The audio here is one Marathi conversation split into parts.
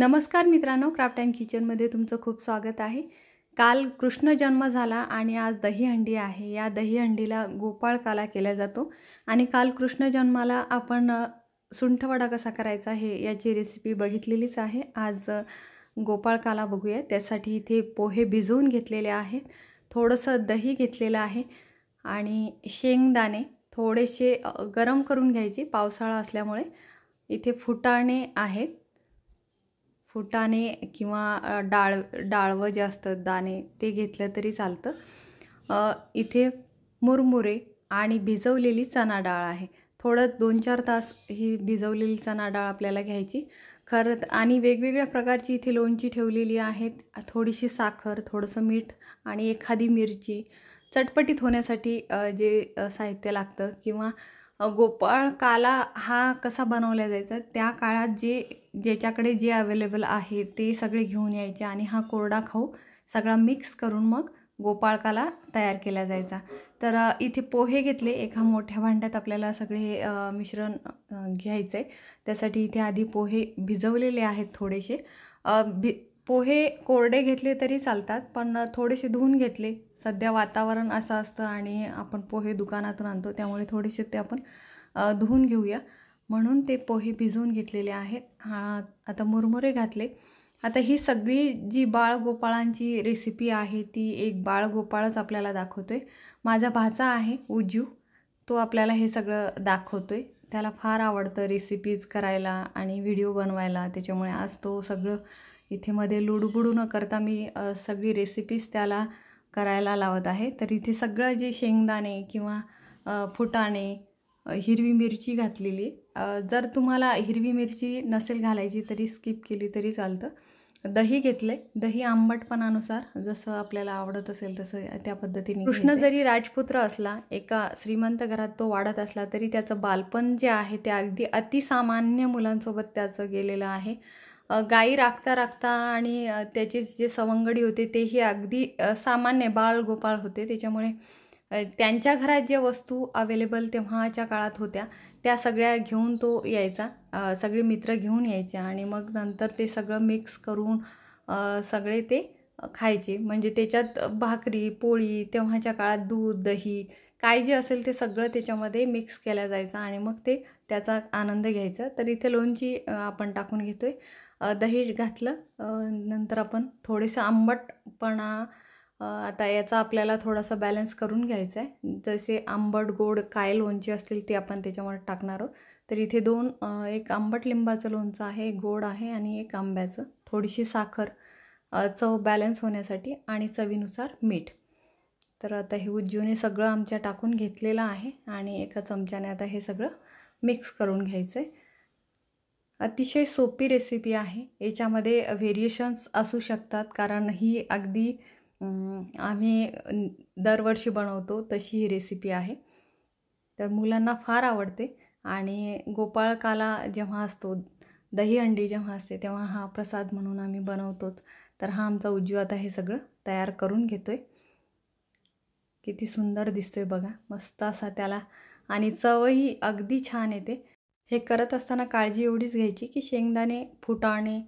नमस्कार मित्रांनो क्राफ्ट अँड किचनमध्ये तुमचं खूप स्वागत आहे काल कृष्ण जन्म झाला आणि आज दहीहंडी आहे या दहीहंडीला गोपाळकाला केला जातो आणि काल कृष्ण जन्माला आपण सुंठवडा कसा करायचा हे याची रेसिपी बघितलेलीच आहे आज गोपाळकाला बघूया त्यासाठी इथे पोहे भिजवून घेतलेले आहेत थोडंसं दही घेतलेलं आहे आणि शेंगदाणे थोडेसे गरम करून घ्यायचे पावसाळा असल्यामुळे इथे फुटाणे आहेत फुटाणे किंवा डाळ डाळवं जे असतं दाणे ते घेतलं तरी चालतं इथे मुरमुरे आणि भिजवलेली चणा डाळ आहे थोडं दोन चार तास ही भिजवलेली चणा डाळ आपल्याला घ्यायची खरं आणि वेगवेगळ्या प्रकारची इथे लोणची ठेवलेली आहेत थोडीशी साखर थोडंसं मीठ आणि एखादी मिरची चटपटीत होण्यासाठी जे साहित्य लागतं किंवा गोपाळ काला हा कसा बनवला जायचा त्या काळात जे ज्याच्याकडे जे अवेलेबल आहे ते सगळे घेऊन यायचे आणि हा कोरडा खाऊ सगळा मिक्स करून मग गोपाळकाला तयार केला जायचा तर इथे पोहे घेतले एका मोठ्या भांड्यात आपल्याला सगळे मिश्रण घ्यायचं आहे त्यासाठी इथे आधी पोहे भिजवलेले आहेत थोडेसे भि पोहे कोरडे घेतले तरी चालतात पण थोडेसे धुवून घेतले सध्या वातावरण असं असतं आणि आपण पोहे दुकानातून आणतो त्यामुळे थोडेसे ते आपण धुवून घेऊया म्हणून ते पोहे भिजवून घेतलेले आहेत हा आता मुरमुरे घातले आता ही सगळी जी बाळगोपाळांची रेसिपी आहे ती एक बाळगोपाळच आपल्याला दाखवतो आहे माझा भाचा आहे उजू तो आपल्याला हे सगळं दाखवतो आहे त्याला फार आवडतं रेसिपीज करायला आणि व्हिडिओ बनवायला त्याच्यामुळे आज तो सगळं इथे मध्ये लुडबुडू न करता मी सगळी रेसिपीज त्याला करायला लावत आहे तर इथे सगळं जे शेंगदाणे किंवा फुटाणे हिरवी मिरची घातलेली जर तुम्हाला हिरवी मिरची नसेल घालायची तरी स्किप केली तरी चालतं दही घेतले दही आंबटपणानुसार जसं आपल्याला आवडत असेल तसं त्या पद्धतीने कृष्ण जरी राजपुत्र असला एका श्रीमंत घरात तो वाढत असला तरी त्याचं बालपण जे आहे ते अगदी अतिसामान्य मुलांसोबत त्याचं गेलेलं आहे गाई राखता राखता आणि त्याचे जे सवंगडी होते तेही अगदी सामान्य बाळगोपाळ गोपाळ होते त्याच्यामुळे त्यांच्या घरात ज्या वस्तू अवेलेबल तेव्हाच्या काळात होत्या त्या सगळ्या घेऊन तो यायचा सगळे मित्र घेऊन यायचे आणि मग नंतर ते सगळं मिक्स करून सगळे ते खायचे म्हणजे त्याच्यात भाकरी पोळी तेव्हाच्या काळात दूध दही काय जे असेल ते सगळं त्याच्यामध्ये मिक्स केल्या जायचं आणि मग ते त्याचा आनंद घ्यायचा तर इथे लोणची आपण टाकून घेतो आहे दही घातलं नंतर आपण थोडेसं आंबटपणा आता याचा आपल्याला थोडासा बॅलन्स करून घ्यायचा आहे जसे आंबट गोड काय लोणचे असतील ती आपण त्याच्यामुळे टाकणार आहोत तर इथे दोन एक आंबट लिंबाचं लोणचं आहे गोड आहे आणि एक आंब्याचं थोडीशी साखर चव बॅलन्स होण्यासाठी आणि चवीनुसार मीठ तर आता हे उज्जूने सगळं आमच्या टाकून घेतलेलं आहे आणि एका चमच्याने आता हे सगळं मिक्स करून घ्यायचं आहे अतिशय सोपी रेसिपी आहे याच्यामध्ये व्हेरिएशन्स असू शकतात कारण ही अगदी आम्ही दरवर्षी बनवतो तशी ही रेसिपी आहे तर मुलांना फार आवडते आणि गोपाळकाला जेव्हा असतो दही दहीहंडी जेव्हा असते तेव्हा हा प्रसाद म्हणून आम्ही बनवतोच तर हा आमचा उज्ज्व हे सगळं तयार करून घेतो किती सुंदर दिसतोय बघा मस्त असा त्याला आणि चवही अगदी छान येते हे करत असताना काळजी एवढीच घ्यायची की शेंगदाणे फुटाणे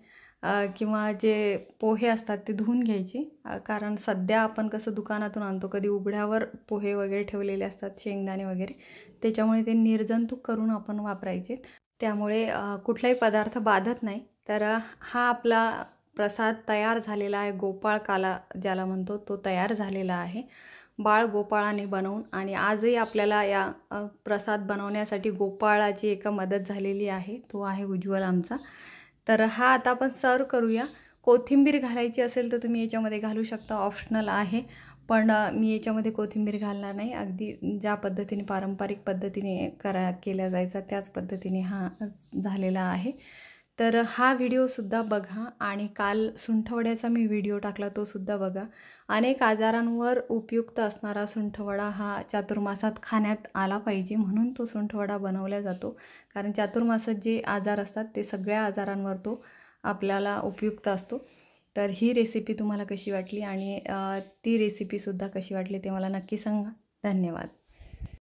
किंवा जे पोहे असतात ते धुवून घ्यायचे कारण सध्या आपण कसं दुकानातून आणतो कधी उघड्यावर पोहे वगैरे ठेवलेले असतात शेंगदाणे वगैरे त्याच्यामुळे ते निर्जंतुक करून आपण वापरायचे त्यामुळे कुठलाही पदार्थ बाधत नाही तर हा आपला प्रसाद तयार झालेला आहे गोपाळ काला ज्याला म्हणतो तो तयार झालेला आहे बाळ गोपाळाने बनवून आणि आजही आपल्याला या प्रसाद बनवण्यासाठी गोपाळाची एका मदत झालेली आहे तो आहे उज्ज्वल आमचा तर हा आता आपण सर्व करूया कोथिंबीर घालायची असेल तर तुम्ही याच्यामध्ये घालू शकता ऑप्शनल आहे पण मी याच्यामध्ये कोथिंबीर घालणार नाही अगदी ज्या पद्धतीने पारंपरिक पद्धतीने करा केला जायचा त्याच पद्धतीने हा झालेला आहे तर हा व्हिडिओसुद्धा बघा आणि काल सुंठवड्याचा मी व्हिडिओ टाकला तोसुद्धा बघा अनेक आजारांवर उपयुक्त असणारा सुंठवडा हा चातुर्मासात खाण्यात आला पाहिजे म्हणून तो सुंठवडा बनवला जातो कारण चातुर्मासात जे आजार असतात ते सगळ्या आजारांवर तो आपल्याला उपयुक्त असतो तर ही रेसिपी तुम्हाला कशी वाटली आणि ती रेसिपीसुद्धा कशी वाटली ते मला नक्की सांगा धन्यवाद